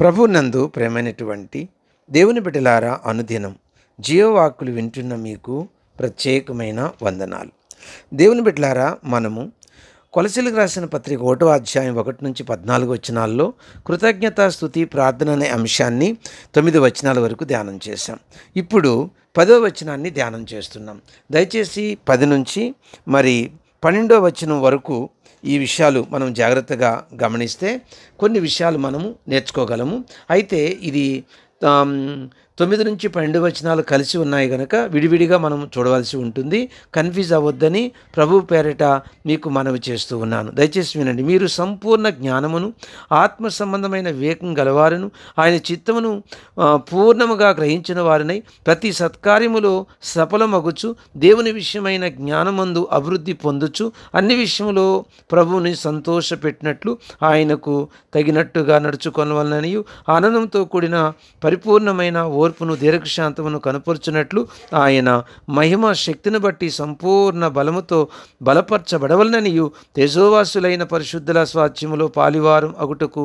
ప్రభు నందు ప్రేమైనటువంటి దేవుని బిడ్డలారా అనుదినం జీవవాక్కులు వింటున్న మీకు ప్రత్యేకమైన వందనాలు దేవుని బిడ్డలారా మనము కొలసీలకు రాసిన పత్రిక ఒకటో అధ్యాయం ఒకటి నుంచి పద్నాలుగు వచనాల్లో కృతజ్ఞత స్థుతి ప్రార్థన అనే అంశాన్ని తొమ్మిది వచనాల వరకు ధ్యానం చేశాం ఇప్పుడు పదో వచనాన్ని ధ్యానం చేస్తున్నాం దయచేసి పది నుంచి మరి పన్నెండో వచనం వరకు ఈ విషయాలు మనం జాగ్రత్తగా గమనిస్తే కొన్ని విషయాలు మనము నేర్చుకోగలము అయితే ఇది తొమ్మిది నుంచి పన్నెండు వచనాలు కలిసి ఉన్నాయి కనుక విడివిడిగా మనం చూడవలసి ఉంటుంది కన్ఫ్యూజ్ అవ్వద్దని ప్రభు పేరిట మీకు మనవి చేస్తూ ఉన్నాను దయచేసి వినండి మీరు సంపూర్ణ జ్ఞానమును ఆత్మ సంబంధమైన వివేకం గలవారును ఆయన చిత్తమును పూర్ణముగా గ్రహించిన వారినై ప్రతి సత్కార్యములో సఫలమగుచు దేవుని విషయమైన జ్ఞానమందు అభివృద్ధి పొందుచు అన్ని విషయంలో ప్రభువుని సంతోషపెట్టినట్లు ఆయనకు తగినట్టుగా నడుచుకొనవలననియు ఆనందంతో కూడిన పరిపూర్ణమైన ఓర్ ఓర్పును దీర్ఘశాంతమును కనుపరుచున్నట్లు ఆయన మహిమ శక్తిని బట్టి సంపూర్ణ బలముతో బలపరచబడవలననియు తేజోవాసులైన పరిశుద్ధుల స్వాధ్యములో పాలివారం అగుటకు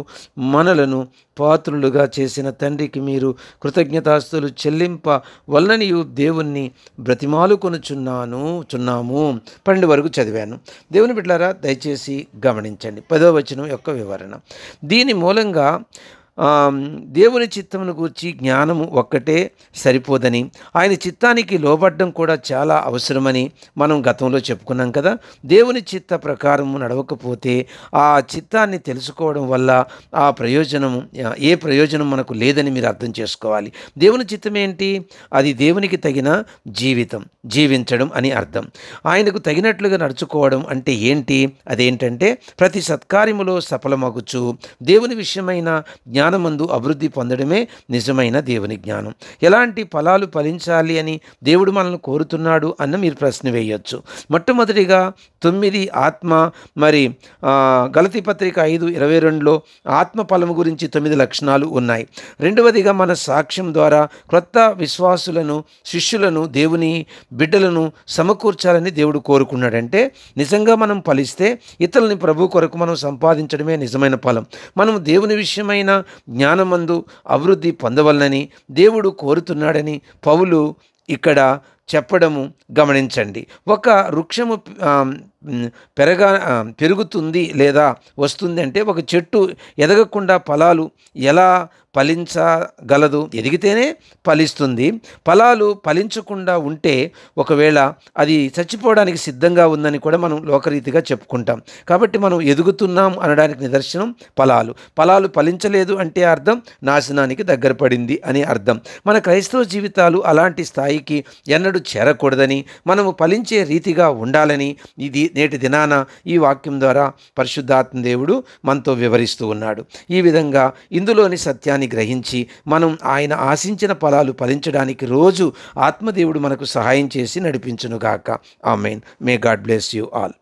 మనలను పాత్రులుగా చేసిన తండ్రికి మీరు కృతజ్ఞతాస్తులు చెల్లింప వలననియు దేవుణ్ణి బ్రతిమాలుకొనుచున్నాను చున్నాము పన్నెండు వరకు చదివాను దేవుని బిడ్డారా దయచేసి గమనించండి పదో వచనం యొక్క వివరణ దీని మూలంగా దేవుని చిత్తమును గూర్చి జ్ఞానము ఒక్కటే సరిపోదని ఆయన చిత్తానికి లోబడ్డం కూడా చాలా అవసరమని మనం గతంలో చెప్పుకున్నాం కదా దేవుని చిత్త ప్రకారము నడవకపోతే ఆ చిత్తాన్ని తెలుసుకోవడం వల్ల ఆ ప్రయోజనము ఏ ప్రయోజనం మనకు లేదని మీరు అర్థం చేసుకోవాలి దేవుని చిత్తం ఏంటి అది దేవునికి తగిన జీవితం జీవించడం అని అర్థం ఆయనకు తగినట్లుగా నడుచుకోవడం అంటే ఏంటి అదేంటంటే ప్రతి సత్కార్యములో సఫలమగుచు దేవుని విషయమైన జ్ఞానమందు అభివృద్ధి పొందడమే నిజమైన దేవుని జ్ఞానం ఎలాంటి ఫలాలు ఫలించాలి అని దేవుడు మనల్ని కోరుతున్నాడు అన్న మీరు ప్రశ్న వేయొచ్చు మొట్టమొదటిగా తొమ్మిది ఆత్మ మరి గలతి పత్రిక ఐదు ఇరవై రెండులో ఆత్మ ఫలము గురించి తొమ్మిది లక్షణాలు ఉన్నాయి రెండవదిగా మన సాక్ష్యం ద్వారా క్రొత్త విశ్వాసులను శిష్యులను దేవుని బిడ్డలను సమకూర్చాలని దేవుడు కోరుకున్నాడంటే నిజంగా మనం ఫలిస్తే ఇతరులని ప్రభు కొరకు మనం సంపాదించడమే నిజమైన ఫలం మనం దేవుని విషయమైన జ్ఞానమందు అభివృద్ధి పొందవలనని దేవుడు కోరుతున్నాడని పౌలు ఇక్కడ చెప్పడము గమనించండి ఒక వృక్షము పెరగా పెరుగుతుంది లేదా వస్తుంది అంటే ఒక చెట్టు ఎదగకుండా ఫలాలు ఎలా ఫలించగలదు ఎదిగితేనే ఫలిస్తుంది ఫలాలు ఫలించకుండా ఉంటే ఒకవేళ అది చచ్చిపోవడానికి సిద్ధంగా ఉందని కూడా మనం లోకరీతిగా చెప్పుకుంటాం కాబట్టి మనం ఎదుగుతున్నాం అనడానికి నిదర్శనం ఫలాలు ఫలాలు ఫలించలేదు అంటే అర్థం నాశనానికి దగ్గర పడింది అని అర్థం మన క్రైస్తవ జీవితాలు అలాంటి స్థాయికి ఎన్నడూ ఎన్నడు చేరకూడదని మనము ఫలించే రీతిగా ఉండాలని ఇది నేటి దినాన ఈ వాక్యం ద్వారా పరిశుద్ధాత్మ దేవుడు మనతో వివరిస్తూ ఉన్నాడు ఈ విధంగా ఇందులోని సత్యాన్ని గ్రహించి మనం ఆయన ఆశించిన ఫలాలు ఫలించడానికి రోజు ఆత్మదేవుడు మనకు సహాయం చేసి నడిపించునుగాక మెయిన్ may God bless you all